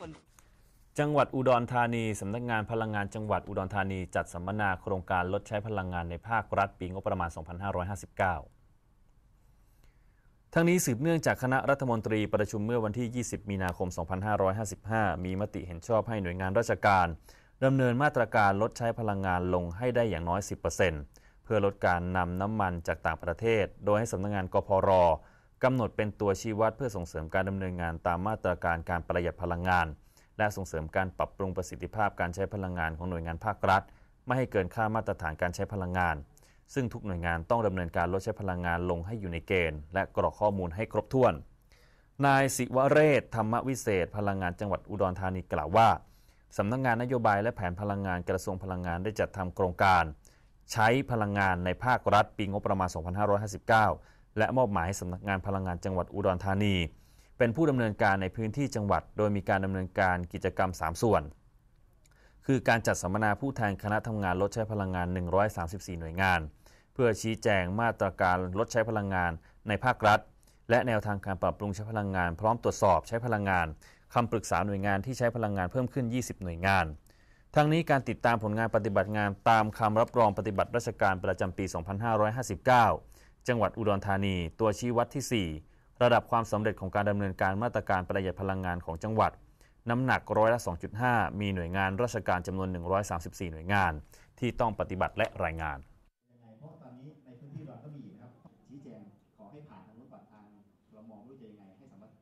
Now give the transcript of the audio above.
ฝนจังหวัดอุดรธานีสำนักงานพลังงานจังหวัดอุดรธานีจัดสัมมนาโครงการลดใช้พลังงานในภาครัฐปีงบประมาณ 2559 ทั้งนี้สืบเนื่องจากคณะรัฐมนตรีประชุมเมื่อวันที่ 20 มีนาคม 2555 มีมติเห็นชอบให้หน่วยงานราชการดำเนินมาตรการลดใช้พลังงานลงให้ได้อย่างน้อย 10%เพื่อลดการนำน้ำมันจากต่างประเทศ โดยให้สำนักงงานกพรกำหนดเป็นตัวชี้วัดเพื่อส่งเสริมการดำเนินงานตามมาตรการการประหยัดพลังงานและส่งเสริมการปรับปรุงประสิทธิภาพการใช้พลังงานของหน่วยงานภาครัฐ ไม่ให้เกินค่ามาตรฐานการใช้พลังงาน ซึ่งทุกหน่วยงานต้องดำเนินการลดใช้พลังงานลงให้อยู่ในเกณฑ์และกรอกข้อมูลให้ครบถ้วนนายศิวเรศ ธรรมวิเศษ พลังงานจังหวัดอุดรธานีกล่าวว่าสำนักงงานนโยบายและแผนพลังงานกระทรวงพลังงานได้จัดทำโครงการ ใช้พลังงานในภาครัฐ ปีงบประมาณ 2559และมอบหมายสำนักงานพลังงานจังหวัดอุดรธานี เป็นผู้ดำเนินการในพื้นที่จังหวัด โดยมีการดำเนินการกิจกรรม 3 ส่วน คือการจัดสัมมนาผู้แทนคณะทำงานลดใช้พลังงาน 134 หน่วยงาน เพื่อชี้แจงมาตรการลดใช้พลังงานในภาครัฐ และแนวทางการปรับปรุงใช้พลังงานพร้อมตรวจสอบใช้พลังงานคำปรึกษาหน่วยงานที่ใช้พลังงานเพิ่มขึ้น 20 หน่วยงาน ทั้งนี้การติดตามผลงานปฏิบัติงานตามคำรับรองปฏิบัติราชการประจำปี 2559จังหวัดอุดรธานีตัวชี้วัดที่ 4 ระดับความสำเร็จของการดำเนินการมาตรการประหยัดพลังงานของจังหวัด น้ำหนักร้อยละ 2.5 มีหน่วยงานราชการจำนวน 134 หน่วยงาน ที่ต้องปฏิบัติและรายงานให้ผ่านทางรถบัตรทางเรามองด้วยจยังไงให้สามารถ